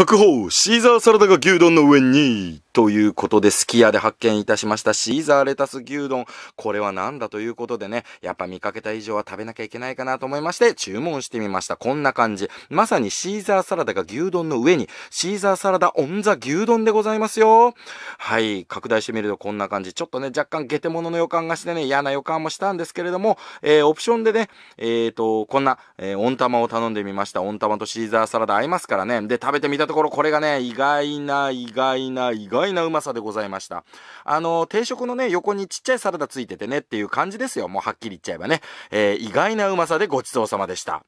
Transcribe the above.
確保シーザーサラダが牛丼の上にということで、すき家で発見いたしましたシーザーレタス牛丼。これは何だということでね、やっぱ見かけた以上は食べなきゃいけないかなと思いまして、注文してみました。こんな感じ。まさにシーザーサラダが牛丼の上に、シーザーサラダオンザ牛丼でございますよ。はい、拡大してみるとこんな感じ。ちょっとね、若干ゲテ物の予感がしてね、嫌な予感もしたんですけれども、えー、オプションでね、えー、と、こんな、えー、温玉を頼んでみました。温玉とシーザーサラダ合いますからね。で、食べてみたところ、これがね、意外な、意外な、意外わなうまさでございました。あの、定食のね、横にちっちゃいサラダついててねっていう感じですよ。もうはっきり言っちゃえばね。えー、意外なうまさでごちそうさまでした。